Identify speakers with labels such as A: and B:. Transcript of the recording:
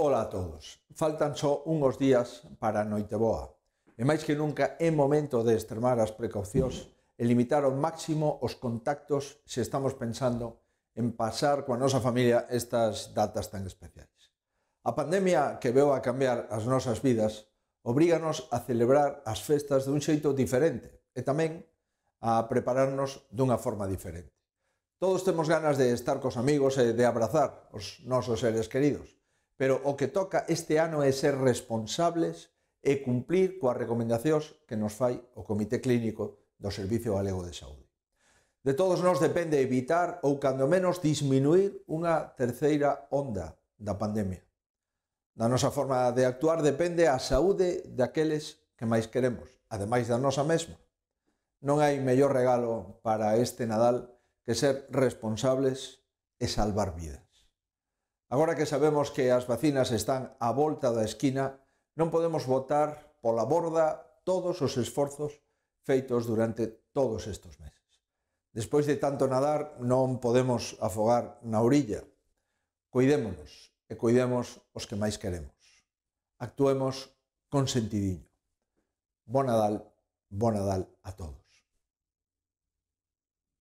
A: Ola a todos. Faltan só unhos días para a Noiteboa. E máis que nunca é momento de extremar as precaucións e limitar ao máximo os contactos se estamos pensando en pasar coa nosa familia estas datas tan especiais. A pandemia que veu a cambiar as nosas vidas obríganos a celebrar as festas dun xeito diferente e tamén a prepararnos dunha forma diferente. Todos temos ganas de estar cos amigos e de abrazar os nosos seres queridos, Pero o que toca este ano é ser responsables e cumplir coas recomendacións que nos fai o Comité Clínico do Servicio Galego de Saúde. De todos nós depende evitar ou cando menos disminuir unha terceira onda da pandemia. Da nosa forma de actuar depende a saúde daqueles que máis queremos, ademais da nosa mesma. Non hai mellor regalo para este Nadal que ser responsables e salvar vidas. Agora que sabemos que as vacinas están á volta da esquina, non podemos botar pola borda todos os esforzos feitos durante todos estes meses. Despois de tanto nadar, non podemos afogar na orilla. Coidémonos e coidemos os que máis queremos. Actuemos con sentidiño. Bo Nadal, bo Nadal a todos.